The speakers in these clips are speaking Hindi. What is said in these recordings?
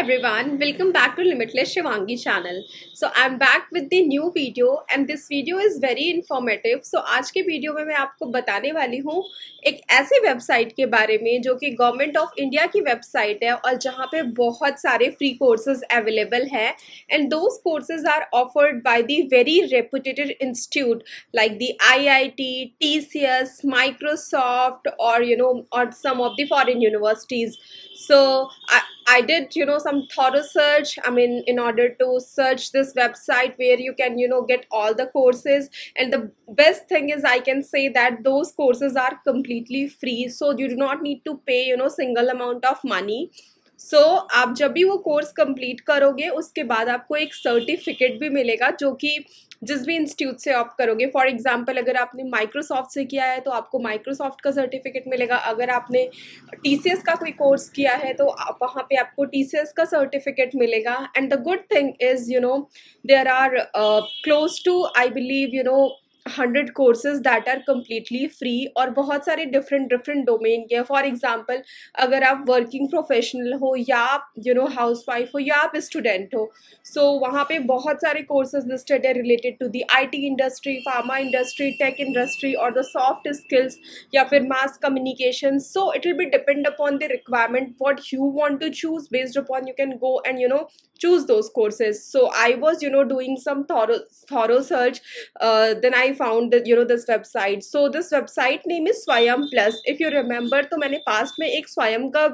everyone welcome back to limitless shivangi channel so i'm back with the new video and this video is very informative so aaj ke video mein main aapko batane wali hu ek aise website ke bare mein jo ki government of india ki website hai aur jahan pe bahut sare free courses available hai and those courses are offered by the very reputed institute like the iit tcs microsoft or you know or some of the foreign universities so I, I did, you know, some thorough search. I mean, in order to search this website where you can, you know, get all the courses. And the best thing is, I can say that those courses are completely free. So you do not need to pay, you know, single amount of money. So so, आप जब भी वो कोर्स कंप्लीट करोगे उसके बाद आपको एक सर्टिफिकेट भी मिलेगा जो कि जिस भी इंस्टीट्यूट से आप करोगे फॉर एग्जांपल अगर आपने माइक्रोसॉफ्ट से किया है तो आपको माइक्रोसॉफ्ट का सर्टिफिकेट मिलेगा अगर आपने टी का कोई कोर्स किया है तो वहाँ पे आपको टी का सर्टिफिकेट मिलेगा and the good thing is you know there are close to I believe you know hundred courses that are completely free और बहुत सारे डिफरेंट डिफरेंट डोमेन के फॉर एग्जाम्पल अगर आप वर्किंग प्रोफेशनल हो या आप यू नो हाउस वाइफ हो या आप स्टूडेंट हो सो so, वहाँ पे बहुत सारे कोर्सेज लिस्टेड है related to the I T industry pharma industry tech industry और द सॉफ्ट स्किल्स या फिर mass communication so it will be depend upon the requirement what you want to choose based upon you can go and you know choose those courses so i was you know doing some thorough thorough search uh, then i found that you know this website so this website name is swayam plus if you remember तो मैंने past में एक Swayam का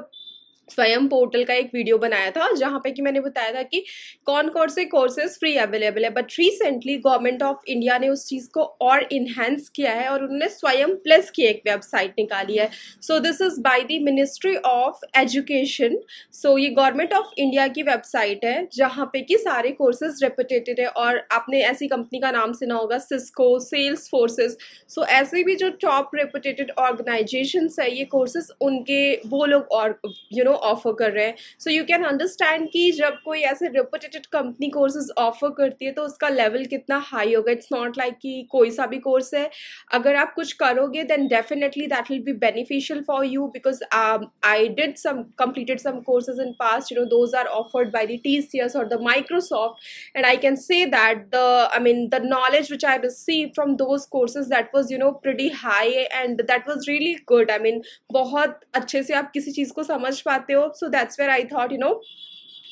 स्वयं पोर्टल का एक वीडियो बनाया था जहाँ पे कि मैंने बताया था कि कौन कौन से कोर्सेज फ्री अवेलेबल है but recently government of India ने उस चीज़ को और इन्हेंस किया है और उन्होंने स्वयं प्लस की एक वेबसाइट निकाली है so this is by the ministry of education so ये गवर्नमेंट ऑफ इंडिया की वेबसाइट है जहाँ पे कि सारे कोर्सेज रेपुटेटेड है और आपने ऐसी कंपनी का नाम सुना होगा सिस्को सेल्स फोर्सेज सो ऐसे भी जो टॉप रेपुटेटेड ऑर्गेनाइजेशन है ये कोर्सेज उनके वो लोग और यू नो ऑफर कर रहे हैं सो यू कैन अंडरस्टैंड कि जब कोई ऐसे रिपोटेटेड कंपनी कोर्सेज ऑफर करती है तो उसका लेवल कितना हाई होगा इट्स नॉट लाइक कि कोई सा भी कोर्स है अगर आप कुछ करोगे then definitely that will be beneficial for you because I did some completed some courses in past you know though are offered by the T C S और the Microsoft and I can say that the I mean the knowledge which I receive from those courses that was you know pretty high and that was really good I mean बहुत अच्छे से आप किसी चीज़ को समझ पाते so that's where i thought you know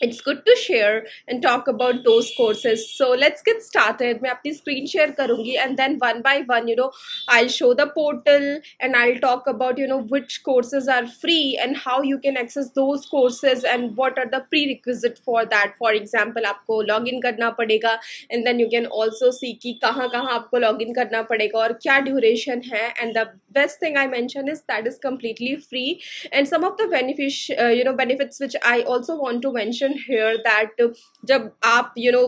it's good to share and talk about those courses so let's get started मैं अपनी screen share करूँगी and then one by one you know I'll show the portal and I'll talk about you know which courses are free and how you can access those courses and what are the prerequisite for that for example आपको login करना पड़ेगा and then you can also see कि कहाँ कहाँ आपको login करना पड़ेगा और क्या duration है and the best thing I mention is that is completely free and some of the benefit uh, you know benefits which I also want to mention question here that जब आप यू नो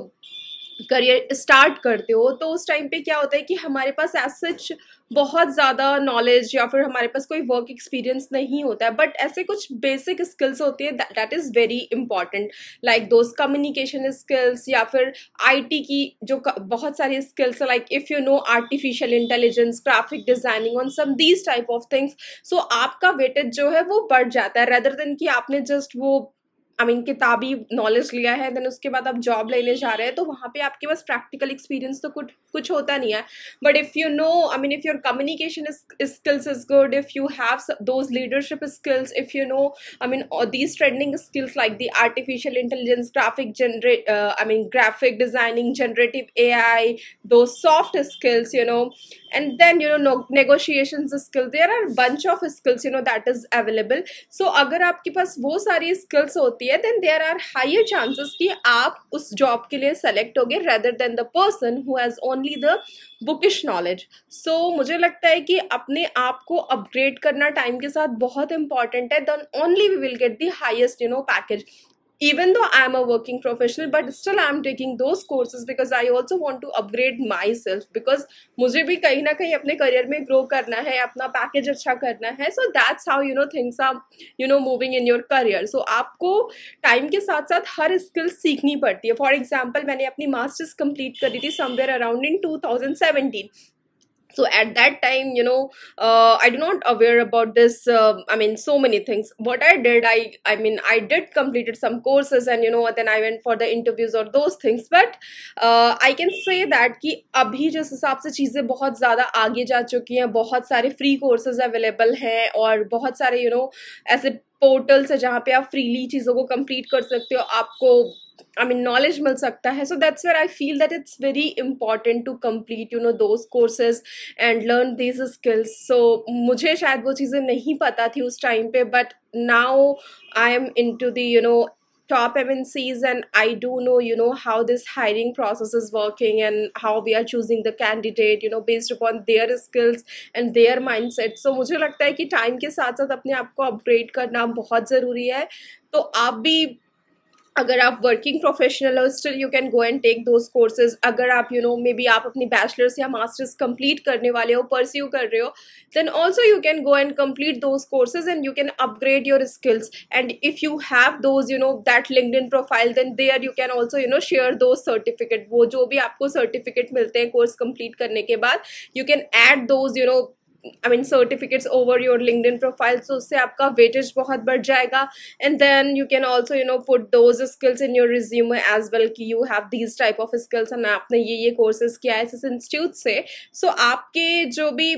करियर स्टार्ट करते हो तो उस टाइम पे क्या होता है कि हमारे पास एज सच बहुत ज़्यादा नॉलेज या फिर हमारे पास कोई वर्क एक्सपीरियंस नहीं होता है बट ऐसे कुछ बेसिक स्किल्स होती है that is very important like those communication skills या फिर आईटी की जो बहुत सारी skills like if you know artificial intelligence graphic designing on some these type of things so आपका वेटेज जो है वो बढ़ जाता है रेदर देन कि आपने जस्ट वो आई मीन किताबी नॉलेज लिया है देन उसके बाद आप जॉब लेने जा रहे हैं तो वहाँ पे आपके पास प्रैक्टिकल एक्सपीरियंस तो कुछ कुछ होता नहीं है but if you know I mean if your communication skills is good if you have those leadership skills if you know I mean these trending skills like the artificial intelligence graphic generate I mean graphic designing generative A I though soft skills you know and then you know no, negotiations skill there are bunch of skills you know that is available so agar aapke paas wo sari skills hoti hai then there are higher chances ki aap us job ke liye select hoge rather than the person who has only the bookish knowledge so mujhe lagta hai ki apne aap ko upgrade karna time ke sath bahut important hai then only we will get the highest you know package even though i'm a working professional but still i'm taking those courses because i also want to upgrade myself because मुझे भी कहीं ना कहीं अपने करियर में ग्रो करना है अपना पैकेज अच्छा करना है so that's how you know things are you know moving in your career so आपको टाइम के साथ साथ हर स्किल सीखनी पड़ती है फॉर एग्जाम्पल मैंने अपनी मास्टर्स कंप्लीट करी थी somewhere around in two thousand seventeen so at that time you know uh, i do not aware about this uh, i mean so many things what i did i i mean i did completed some courses and you know then i went for the interviews or those things but uh, i can say that ki abhi jis hisab se cheeze bahut zyada aage ja chuki hain bahut sare free courses available hain aur bahut sare you know know, ऐसे पोर्टल्स है जहाँ पे आप फ्रीली चीज़ों को कंप्लीट कर सकते हो आपको आई मीन नॉलेज मिल सकता है so that's where I feel that it's very important to complete you know those courses and learn these skills so मुझे शायद वो चीज़ें नहीं पता थी उस टाइम पे but now I am into the you know top M N Cs and I don't know you know how this hiring process is working and how we are choosing the candidate you know based upon their skills and their mind set so मुझे लगता है कि टाइम के साथ साथ अपने आप को अपग्रेड करना बहुत ज़रूरी है तो आप भी अगर आप वर्किंग प्रोफेशनल हो still you can go and take those courses अगर आप यू नो मे बी आप अपनी बैचलर्स या मास्टर्स कंप्लीट करने वाले हो परस्यू कर रहे हो then also you can go and complete those courses and you can upgrade your skills and if you have those you know that LinkedIn profile then are you can also you know share those certificate वो जो भी आपको सर्टिफिकेट मिलते हैं कोर्स कंप्लीट करने के बाद you can add those you know I mean certificates over your linked profile so उससे आपका वेटेज बहुत बढ़ जाएगा and then you can also you know put those skills in your resume as well कि you have these type of skills and आपने ये ये कोर्सेज किया है इस इंस्टीट्यूट से सो so, आपके जो भी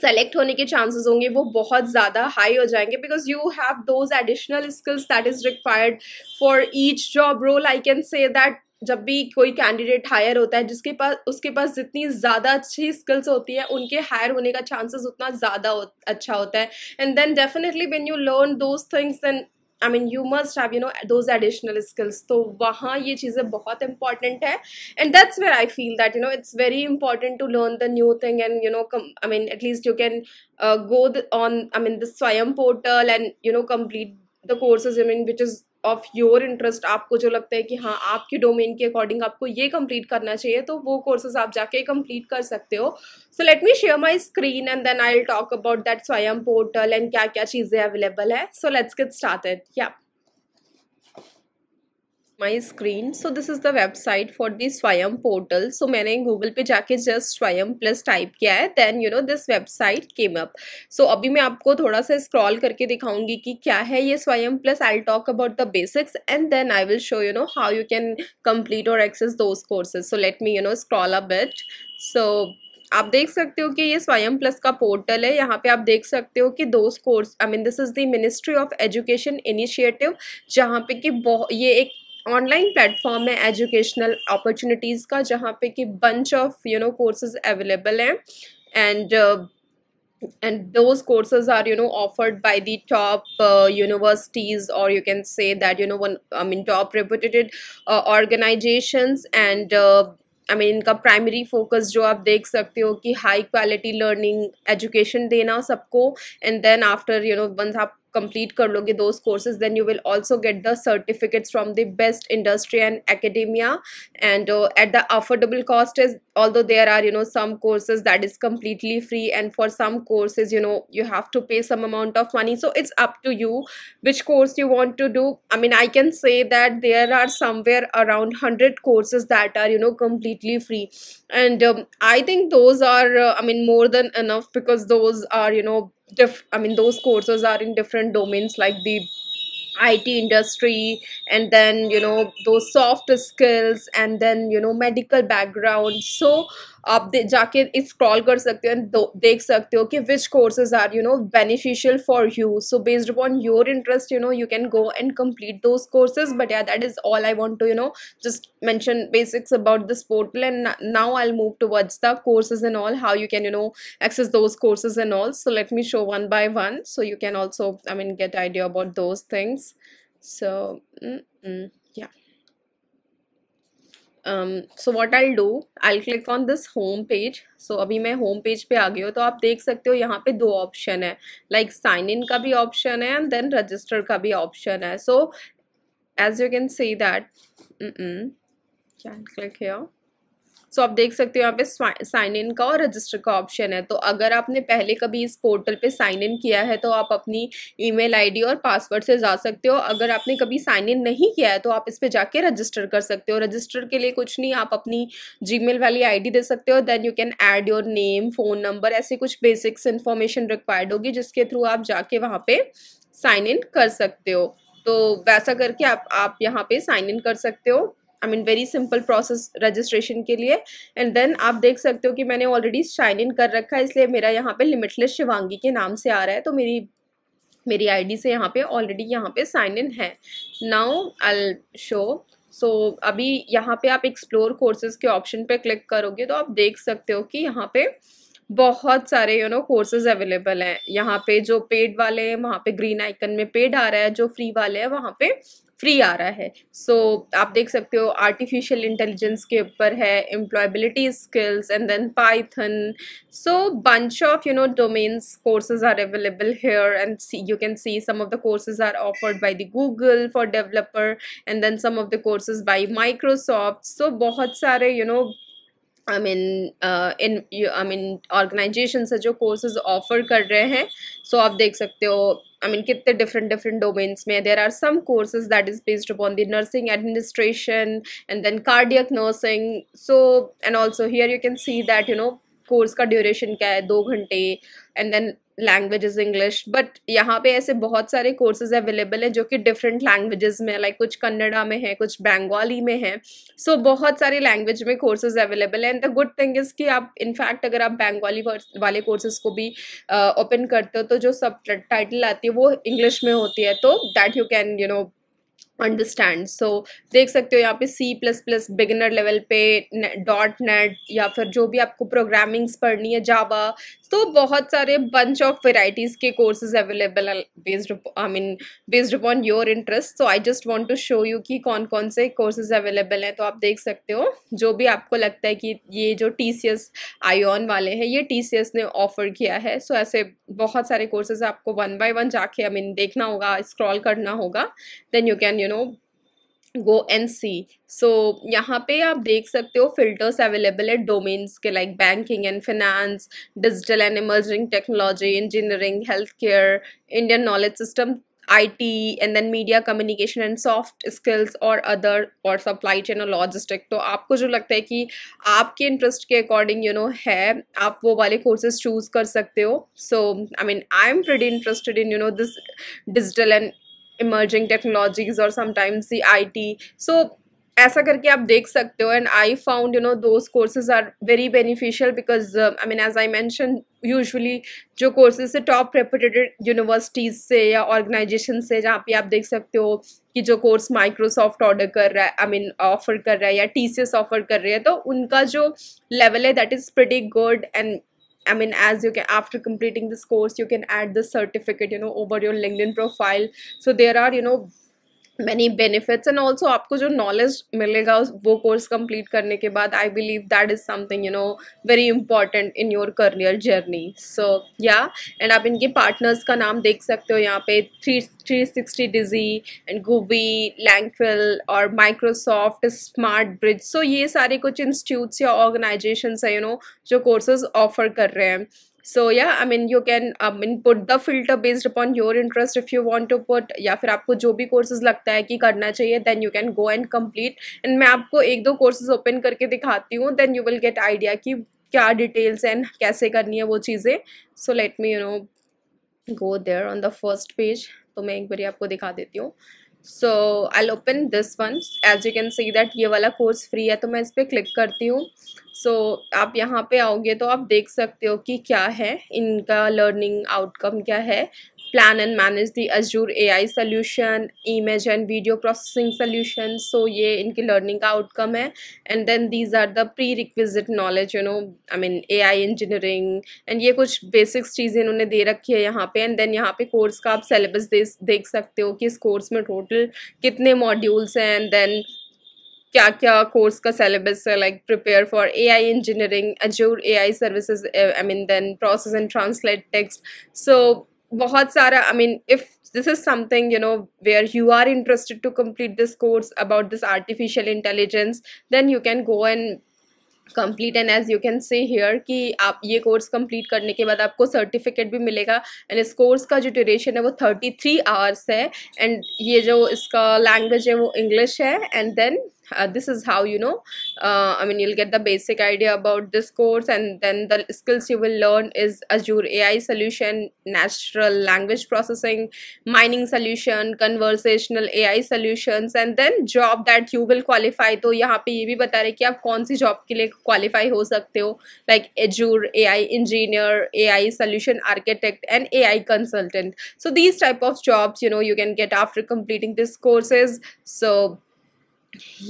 सेलेक्ट होने के चांसेस होंगे वो बहुत ज़्यादा हाई हो जाएंगे because you have those additional skills that is required for each job role I can say that जब भी कोई कैंडिडेट हायर होता है जिसके पास उसके पास जितनी ज़्यादा अच्छी स्किल्स होती है उनके हायर होने का चांसेस उतना ज़्यादा हो, अच्छा होता है and then definitely when you learn those things then I mean you must have you know those additional skills तो वहाँ ये चीज़ें बहुत इंपॉर्टेंट है and that's where I feel that you know it's very important to learn the new thing and you know I mean at least you can go on I mean the Swayam portal and you know complete the courses I mean which is of your interest आपको जो लगता है कि हाँ आपके डोमेन के अकॉर्डिंग आपको ये कंप्लीट करना चाहिए तो वो कोर्सेज आप जाके कंप्लीट कर सकते हो so let me share my screen and then I will talk about that Swayam portal and क्या क्या चीज़ें अवेलेबल है so let's get started yeah my screen so this is the website for the Swayam portal सो मैंने गूगल पे जाके जस्ट स्वयं प्लस टाइप किया है then you know this website came up so अभी मैं आपको थोड़ा सा स्क्रॉल करके दिखाऊंगी कि क्या है ये Swayam plus I talk about the basics and then I will show you know how you can complete और access those courses so let me you know scroll a bit so आप देख सकते हो कि ये स्वयं प्लस का पोर्टल है यहाँ पे आप देख सकते हो कि दो course I mean this is the ministry of education initiative जहाँ पे कि ये एक ऑनलाइन प्लेटफॉर्म है एजुकेशनल अपॉर्चुनिटीज़ का जहाँ पे कि bunch of you know courses available हैं and and those courses are you know offered by the top universities और you can say that you know one I mean top reputed organization and I mean इनका प्राइमरी फोकस जो आप देख सकते हो कि हाई क्वालिटी लर्निंग एजुकेशन देना सबको and then after you know once आप complete kar loge those courses then you will also get the certificates from the best industry and academia and uh, at the affordable cost is although there are you know some courses that is completely free and for some courses you know you have to pay some amount of money so it's up to you which course you want to do i mean i can say that there are somewhere around 100 courses that are you know completely free and um, i think those are uh, i mean more than enough because those are you know diff- I mean, those courses are in different domains like the IT industry and then you know those soft skills and then you know medical background so आप दे, जाके इस स्क्रॉल कर सकते हो एंड देख सकते हो कि which courses are you know beneficial for you so based upon your interest you know you can go and complete those courses but yeah that is all I want to you know just mention basics about this portal and now I'll move towards the courses in all how you can you know access those courses in all so let me show one by one so you can also I mean get idea about those things so yeah so what I do I click on this home page so अभी मैं होम पेज पे आ गई हूँ तो आप देख सकते हो यहाँ पे दो ऑप्शन है लाइक साइन इन का भी ऑप्शन है एंड देन रजिस्टर का भी ऑप्शन है so as you can see that क्या क्लिक है सो आप देख सकते हो यहाँ पे साइन इन का और रजिस्टर का ऑप्शन है तो अगर आपने पहले कभी इस पोर्टल पे साइन इन किया है तो आप अपनी ईमेल आईडी और पासवर्ड से जा सकते हो अगर आपने कभी साइन इन नहीं किया है तो आप इस पर जाके रजिस्टर कर सकते हो रजिस्टर के लिए कुछ नहीं आप अपनी जी वाली आई दे सकते हो then you can add your name phone number ऐसे कुछ बेसिक्स इन्फॉर्मेशन रिक्वायर्ड होगी जिसके थ्रू आप जाके वहाँ पर साइन इन कर सकते हो तो वैसा करके आप आप यहाँ पे साइन इन कर सकते हो I mean very simple process registration के लिए एंड देन आप देख सकते हो कि मैंने ऑलरेडी साइन इन कर रखा है इसलिए मेरा यहाँ पे लिमिटलेस शिवांगी के नाम से आ रहा है तो मेरी मेरी आईडी से यहाँ पे ऑलरेडी यहाँ पे साइन इन है नाउ आई शो सो अभी यहाँ पे आप एक्सप्लोर कोर्सेज के ऑप्शन पे क्लिक करोगे तो आप देख सकते हो कि यहाँ पे बहुत सारे यू नो कोर्सेज अवेलेबल हैं यहाँ पे जो पेड वाले हैं वहाँ पे ग्रीन आइकन में पेड आ रहा है जो फ्री वाले हैं वहाँ पे फ्री आ रहा है सो so, आप देख सकते हो आर्टिफिशियल इंटेलिजेंस के ऊपर है employability skills and then Python so bunch of you know domains courses are available here and you can see some of the courses are offered by the Google for developer and then some of the courses by Microsoft so बहुत सारे you know I mean in I mean organization से जो कोर्सेज ऑफर कर रहे हैं सो so आप देख सकते हो आई मीन कितने डिफरेंट डिफरेंट डोमेन्स में there are some courses that is based upon the nursing administration and then cardiac nursing so and also here you can see that you know course का ड्यूरेशन क्या है दो घंटे and then language is English but यहाँ पे ऐसे बहुत सारे कोर्सेज अवेलेबल हैं जो कि डिफरेंट लैंग्वेजेस में लाइक कुछ कन्नड़ा में है कुछ बंगाली में है सो so, बहुत सारे लैंग्वेज में कोर्सेज अवेलेबल हैं and the good thing is कि आप इनफैक्ट अगर आप बंगाली वाले कोर्सेज को भी ओपन uh, करते हो तो जो सब टाइटल आती है वो इंग्लिश में होती है तो that you can you know understand so so, देख सकते हो यहाँ पे C plus plus beginner level पे डॉट नेट या फिर जो भी आपको प्रोग्रामिंग्स पढ़नी है जावा तो बहुत सारे बंच ऑफ वेराइटीज़ के courses available based I mean based upon your interest so I just want to show you कि कौन कौन से कोर्सेज अवेलेबल हैं तो आप देख सकते हो जो भी आपको लगता है कि ये जो टी सी एस आयोन वाले हैं ये टी सी एस ने ऑफर किया है सो so, ऐसे बहुत सारे कोर्सेज आपको वन बाय वन जाके आई I मीन mean, देखना होगा स्क्रॉल करना होगा then you can you know go and see so यहाँ पे आप देख सकते हो फिल्टर्स अवेलेबल है डोमेन्स के like banking and finance digital and emerging technology engineering health care Indian knowledge system I T and then media communication and soft skills और अदर और सप्लाई चेन और लॉजिस्टिक तो आपको जो लगता है कि आपके इंटरेस्ट के अकॉर्डिंग यू नो है आप वो वाले कोर्सेज चूज कर सकते हो so I mean I am pretty interested in you know this digital and technologies और sometimes sometimes I T so ऐसा करके आप देख सकते हो and I found you know those courses are very beneficial because I mean as I mention usually जो कोर्सेज से टॉप रेपुटेटेड यूनिवर्सिटीज़ से या ऑर्गेनाइजेशन से जहाँ पे आप देख सकते हो कि जो कोर्स माइक्रोसॉफ्ट ऑर्डर कर रहा है आई मीन ऑफर कर रहा है या टी सी एस ऑफर कर रही है तो उनका जो लेवल है that is pretty good and I mean, as you can, after completing this course, you can add the certificate, you know, over your LinkedIn profile. So there are, you know, many benefits and also आपको जो नॉलेज मिलेगा वो कोर्स कम्प्लीट करने के बाद I believe that is something you know very important in your career journey so yeah and आप इनके पार्टनर्स का नाम देख सकते हो यहाँ पे three three sixty Digi and Guvi लैंगफिल और माइक्रोसॉफ्ट स्मार्ट ब्रिज सो ये सारे कुछ इंस्टीट्यूट्स या ऑर्गेनाइजेशन है यू you नो know, जो कोर्सेज ऑफर कर रहे हैं so yeah I mean you can I mean put the filter based upon your interest if you want to put या फिर आपको जो भी कोर्सेज लगता है कि करना चाहिए then you can go and complete and मैं आपको एक दो कोर्सेज ओपन करके दिखाती हूँ then you will get idea कि क्या डिटेल्स एंड कैसे करनी है वो चीज़ें so let me you know go there on the first page तो मैं एक बार आपको दिखा देती हूँ so I open this one as you can see that ये वाला कोर्स फ्री है तो मैं इस पर क्लिक करती हूँ सो so, आप यहाँ पे आओगे तो आप देख सकते हो कि क्या है इनका लर्निंग आउटकम क्या है plan and manage the Azure AI solution, image and video processing solution. So ये इनकी learning का outcome है and then these are the prerequisite knowledge you know I mean AI engineering and ये कुछ basics चीज़ें इन्होंने दे रखी है यहाँ पे and then यहाँ पे course का आप syllabus दे देख सकते हो कि इस course में total कितने modules हैं and then क्या क्या कोर्स का सिलेबस है like prepare for A I engineering Azure A I services I mean then process and translate text so बहुत सारा I mean if this is something you know where you are interested to complete this course about this artificial intelligence then you can go and complete and as you can say here कि आप ये कोर्स कंप्लीट करने के बाद आपको सर्टिफिकेट भी मिलेगा एंड इस कोर्स का जो ड्यूरेशन है वो थर्टी थ्री आवर्स है एंड ये जो इसका लैंग्वेज है वो इंग्लिश है and then uh, this is how you know uh, i mean you'll get the basic idea about this course and then the skills you will learn is azure ai solution natural language processing mining solution conversational ai solutions and then job that you will qualify तो यहाँ पे ये भी बता रहे कि आप कौन सी job के लिए qualify हो सकते हो like azure ai engineer ai solution architect and ai consultant so these type of jobs you know you can get after completing get courses so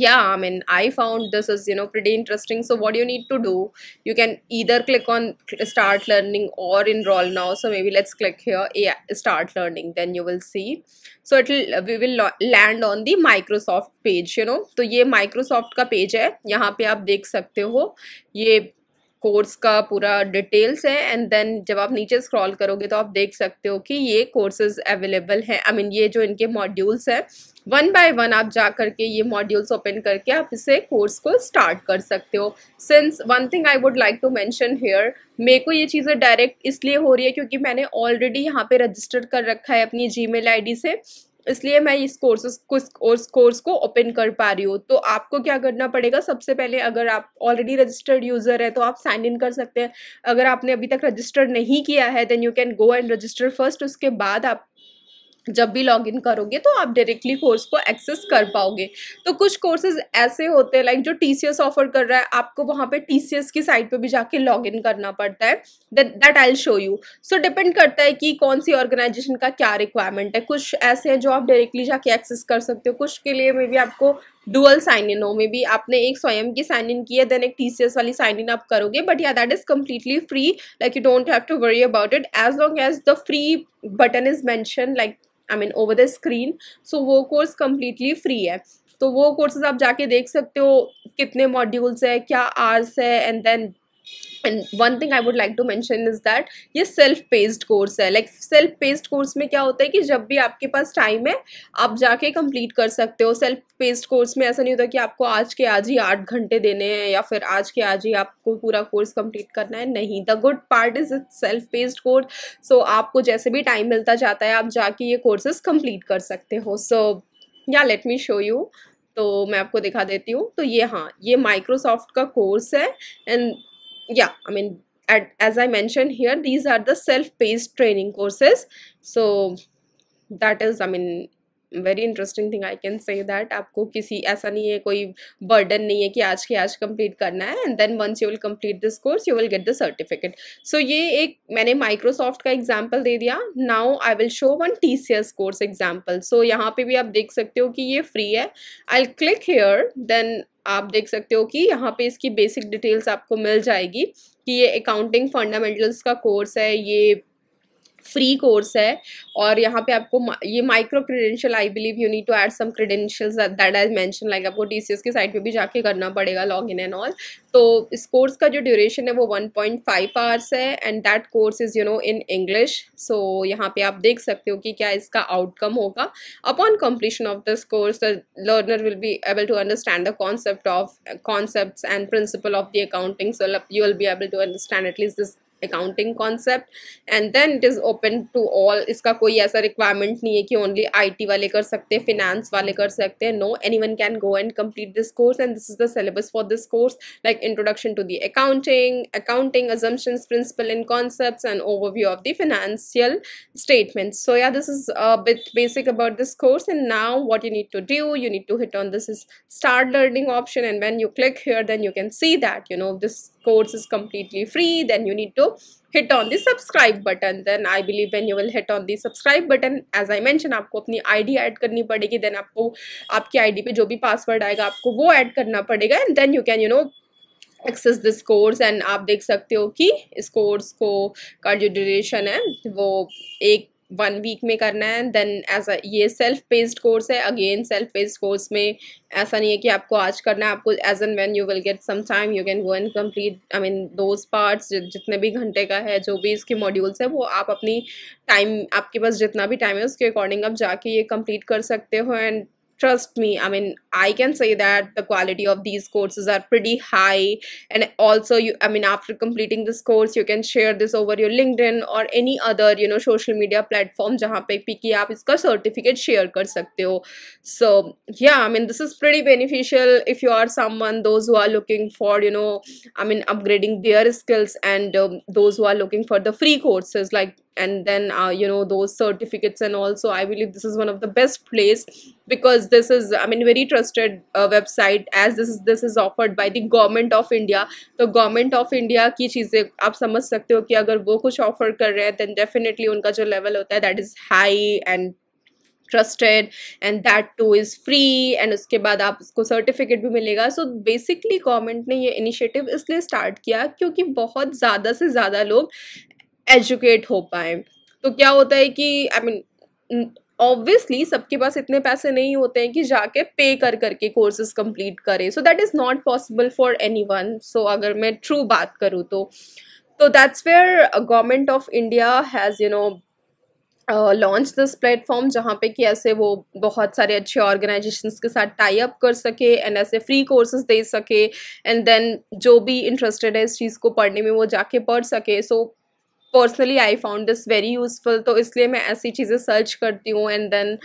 yeah i mean i found this is you know pretty interesting so what you need to do you can either click on start learning or enroll now so maybe let's click here yeah start learning then you will see so it will we will land on the microsoft page you know so ye microsoft ka page hai yahan pe aap dekh sakte ho ye course का पूरा डिटेल्स है एंड देन जब आप नीचे स्क्रॉल करोगे तो आप देख सकते हो कि ये कोर्सेज अवेलेबल हैं आई मीन ये जो इनके मॉड्यूल्स हैं वन बाय वन आप जा करके ये मॉड्यूल्स ओपन करके आप इसे कोर्स को स्टार्ट कर सकते हो since one thing I would like to mention here मेरे को ये चीज़ें डायरेक्ट इसलिए हो रही है क्योंकि मैंने ऑलरेडी यहाँ पे रजिस्टर कर रखा है अपनी जी मेल से इसलिए मैं इस कोर्सेस को कोर्स कोर्स को ओपन कर पा रही हूँ तो आपको क्या करना पड़ेगा सबसे पहले अगर आप ऑलरेडी रजिस्टर्ड यूज़र है तो आप साइन इन कर सकते हैं अगर आपने अभी तक रजिस्टर नहीं किया है then you can go and register first उसके बाद आप जब भी लॉगिन करोगे तो आप डायरेक्टली कोर्स को एक्सेस कर पाओगे तो कुछ कोर्सेज ऐसे होते हैं लाइक जो टी सी एस ऑफर कर रहा है आपको वहाँ पे टी सी एस की साइट पे भी जाके लॉगिन करना पड़ता है that I show you so depend करता है कि कौन सी ऑर्गेनाइजेशन का क्या रिक्वायरमेंट है कुछ ऐसे हैं जो आप डायरेक्टली जाके एक्सेस कर सकते हो कुछ के लिए मे भी आपको डुअल साइन इन हो मे बी आपने एक स्वयं की साइन इन की है देन एक टी सी एस वाली साइन इन आप करोगे but yeah that is completely free like you don't have to worry about it as long as the free button is mention like I mean over the screen so वो कोर्स कम्प्लीटली फ्री है तो वो कोर्सेज आप जाके देख सकते हो कितने मॉड्यूल्स है क्या आर्स है and then and one thing I would like to mention is that ये सेल्फ पेस्ड कोर्स है लाइक सेल्फ पेस्ड कोर्स में क्या होता है कि जब भी आपके पास टाइम है आप जाके कंप्लीट कर सकते हो सेल्फ पेस्ड कोर्स में ऐसा नहीं होता कि आपको आज के आज ही आठ घंटे देने हैं या फिर आज के आज ही आपको पूरा कोर्स कंप्लीट करना है नहीं the good part is it self paced course so आपको जैसे भी टाइम मिलता जाता है आप जाके ये कोर्सेज कंप्लीट कर सकते हो सो या लेट मी शो यू तो मैं आपको दिखा देती हूँ तो ये हाँ ये माइक्रोसॉफ्ट का कोर्स है and yeah i mean as i mentioned here these are the self-paced training courses so that is i mean very interesting thing I can say that आपको किसी ऐसा नहीं है कोई बर्डन नहीं है कि आज के आज कंप्लीट करना है and then once you will complete this course you will get the certificate so ये एक मैंने माइक्रोसॉफ्ट का एग्जाम्पल दे दिया now I will show one T C S course example so यहाँ पे भी आप देख सकते हो कि ये फ्री है आई क्लिक हेयर देन आप देख सकते हो कि यहाँ पे इसकी बेसिक डिटेल्स आपको मिल जाएगी कि ये अकाउंटिंग फंडामेंटल्स का कोर्स है ये फ्री कोर्स है और यहाँ पे आपको ये micro credential I believe you need to add some credentials that I mention like आपको टी की साइड पर भी जाके करना पड़ेगा लॉग इन एंड ऑल तो इस कोर्स का जो ड्यूरेशन है वो वन पॉइंट फाइव आवर्स है and that course is you know in English so यहाँ पे आप देख सकते हो कि क्या इसका आउटकम होगा upon completion of this course the learner will be able to understand the concept of concept and principle of the accounting so you will be able to understand at least this accounting concept and then it is open to all इसका कोई ऐसा रिक्वायरमेंट नहीं है कि ओनली आईटी वाले कर सकते हैं फिनेंस वाले कर सकते हैं no any one can go and complete this course and this is the syllabus for this course like introduction accounting accounting assumptions principle and concepts and overview of the financial statements so yeah this is a bit basic about this course and now what you need to do you need to hit on this is start learning option and when you click here then you can see that you know this course is completely free then you need to hit on the subscribe button then I believe when you will hit on the subscribe button as I mentioned aapko apni ID add karni padegi then aapko aapki ID pe jo bhi password aayega aapko wo add karna padega and then you can you know access this course and आप देख सकते हो कि इस कोर्स को का जो ड्यूरेशन है वो एक वन वीक में करना है देन एज ये सेल्फ बेस्ड कोर्स है अगेन सेल्फ बेस्ड कोर्स में ऐसा नहीं है कि आपको आज करना है आपको as and when you will get some time you can go and complete I mean those parts जितने भी घंटे का है जो भी इसके मॉड्यूल्स है वो आप अपनी टाइम आपके पास जितना भी टाइम है उसके अकॉर्डिंग आप जाके ये कंप्लीट कर सकते हो and trust me i mean i can say that the quality of these courses are pretty high and also you i mean after completing this course you can share this over your linkedin or any other you know social media platform jahan pe ki aap iska certificate share kar sakte ho so yeah i mean this is pretty beneficial if you are someone those who are looking for you know i mean upgrading their skills and um, those who are looking for the free courses like and then uh, you know those certificates and also i believe this is one of the best place because this is i mean very trusted uh, website as this is this is offered by the government of india तो government of india ki cheeze aap samajh sakte ho ki agar wo kuch offer kar rahe हैं then definitely unka jo level hota hai that is high and trusted and that too is free and उसके बाद आप उसको सर्टिफिकेट भी मिलेगा सो बेसिकली गवर्नमेंट ने ये इनिशिएटिव इसलिए स्टार्ट किया क्योंकि बहुत ज़्यादा से ज़्यादा लोग एजुकेट हो पाएँ तो क्या होता है कि आई मीन ऑब्वियसली सबके पास इतने पैसे नहीं होते हैं कि जाके पे कर करके कोर्सेज कंप्लीट करें so that is not possible for any one so अगर मैं ट्रू बात करूँ तो तो that's where government of India has you know launch this platform जहाँ पे कि ऐसे वो बहुत सारे अच्छे ऑर्गेनाइजेशन के साथ टाई अप कर सके एंड ऐसे फ्री कोर्सेज दे सके एंड देन जो भी इंटरेस्टेड है इस चीज़ को पढ़ने में वो जाके पढ़ सके so so, personally I found this very useful तो इसलिए मैं ऐसी चीज़ें सर्च करती हूँ एंड देन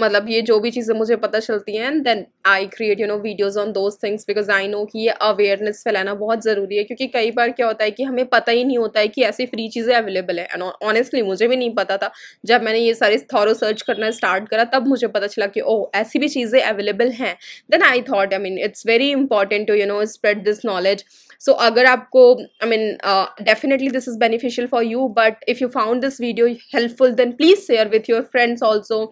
मतलब ये जो भी चीज़ें मुझे पता चलती हैं and then I create you know videos on those things because I know कि ये अवेयरनेस फैलाना बहुत ज़रूरी है क्योंकि कई बार क्या होता है कि हमें पता ही नहीं होता है कि ऐसी फ्री चीज़ें अवेलेबल है एंड ऑनेस्टली मुझे भी नहीं पता था जब मैंने ये सारे थॉरो सर्च करना स्टार्ट करा तब मुझे पता चला कि ओह ऐसी भी चीज़ें अवेलेबल हैं then I thought I mean it's very important to you know spread this knowledge so so, अगर आपको I mean definitely this is beneficial for you but if you found this video helpful then please share with your friends also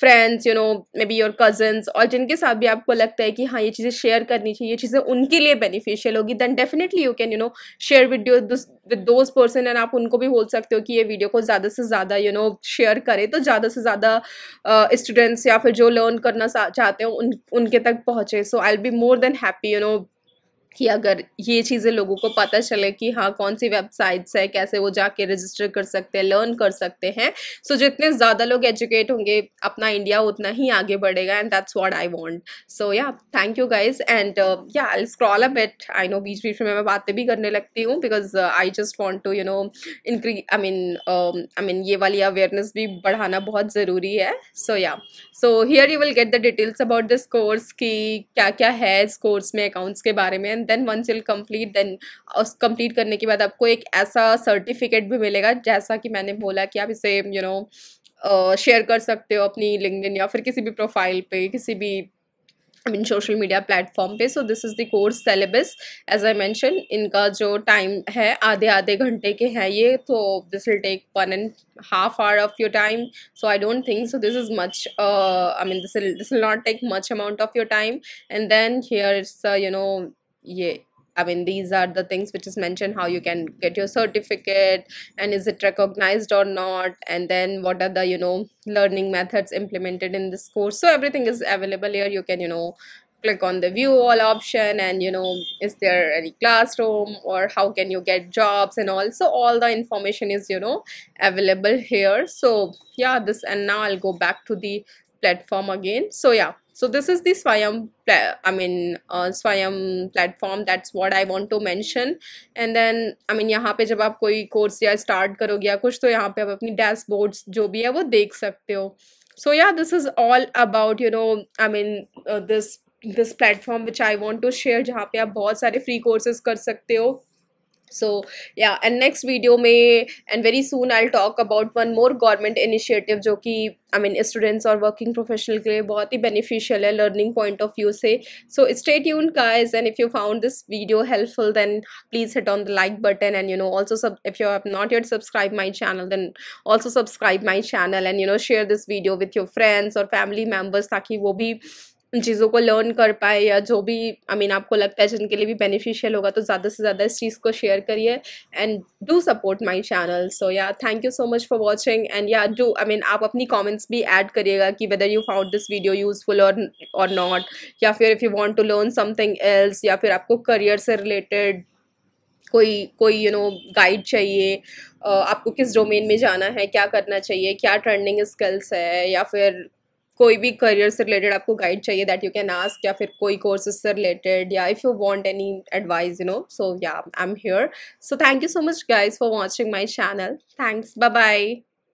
friends you know may be your cousins और जिनके साथ भी आपको लगता है कि हाँ ये चीज़ें शेयर करनी चाहिए ये चीज़ें उनके लिए बेनिफिशियल होगी then definitely you can you know share video with those person and आप उनको भी बोल सकते हो कि ये वीडियो को ज़्यादा से ज़्यादा यू नो शेयर करें तो ज़्यादा से ज़्यादा स्टूडेंट्स uh, या फिर जो लर्न करना चाहते हो उन उनके तक पहुँचे so I'll be more than happy you know कि अगर ये चीज़ें लोगों को पता चले कि हाँ कौन सी वेबसाइट्स है कैसे वो जाके रजिस्टर कर सकते हैं लर्न कर सकते हैं सो so, जितने ज़्यादा लोग एजुकेट होंगे अपना इंडिया उतना ही आगे बढ़ेगा and that's what I want so yeah thank you guys and yeah I scroll up it I know बीच बीच में मैं बातें भी करने लगती हूँ because I just want to you know increase I mean I mean ये वाली अवेयरनेस भी बढ़ाना बहुत ज़रूरी है so yeah so here you will get the details about this course कि क्या क्या है इस कोर्स में अकाउंट्स के बारे में and then once you'll complete then उस कम्प्लीट करने के बाद आपको एक ऐसा सर्टिफिकेट भी मिलेगा जैसा कि मैंने बोला कि आप इसे यू नो शेयर कर सकते हो अपनी लिंकिन या फिर किसी भी प्रोफाइल पे किसी भी I mean social media platform पे so this is the course syllabus as I mention इनका जो टाइम है आधे आधे घंटे के हैं ये तो this will take one and half hour of your time so I don't think so this is much I mean this this will not take much amount of your time and then here it's you know yeah I mean, these are the things which is mentioned how you can get your certificate and is it recognized or not, and then what are the you know learning methods implemented in this course. So, everything is available here. You can you know click on the view all option and you know is there any classroom or how can you get jobs and also all the information is you know available here so yeah this and now i'll go back to the platform again so yeah so this is the swayam i mean uh, swayam platform that's what i want to mention and then i mean yahan pe jab aap koi course ya start karoge ya kuch to yahan pe aap apni dashboards jo bhi hai wo dekh sakte ho so yeah this is all about you know i mean uh, this this platform which i want to share jahan pe aap bahut sare free courses kar sakte ho so yeah and next video may and very soon i'll talk about one more government initiative जो कि आई मीन स्टूडेंट्स और वर्किंग प्रोफेशनल के लिए बहुत ही बेनिफिशियल है लर्निंग पॉइंट ऑफ व्यू से so stay tune guys and if you found this video helpful then please hit on the like button and you know also सब if you have not yet subscribe my channel then also subscribe my channel and you know share this video with your friends और फैमिली मेम्बर्स ताकि वो भी उन चीज़ों को लर्न कर पाए या जो भी आई I मीन mean, आपको लगता है जिनके लिए भी बेनिफिशियल होगा तो ज़्यादा से ज़्यादा इस चीज़ को शेयर करिए and do support my channel so yeah thank you so much for watching and yeah do I mean आप अपनी कॉमेंट्स भी ऐड करिएगा कि whether you found this video useful और और नॉट या फिर if you want to learn something else या फिर आपको करियर से रिलेटेड कोई कोई यू नो गाइड चाहिए आपको किस डोमेन में जाना है क्या करना चाहिए क्या ट्रेंडिंग स्किल्स है या फिर कोई भी करियर से रिलेटेड आपको गाइड चाहिए दैट यू कैन आस्क या फिर कोई कोर्सेज से रिलेटेड या if you want any advice you know so yeah I am here so thank you so much guys for watching my channel thanks bye bye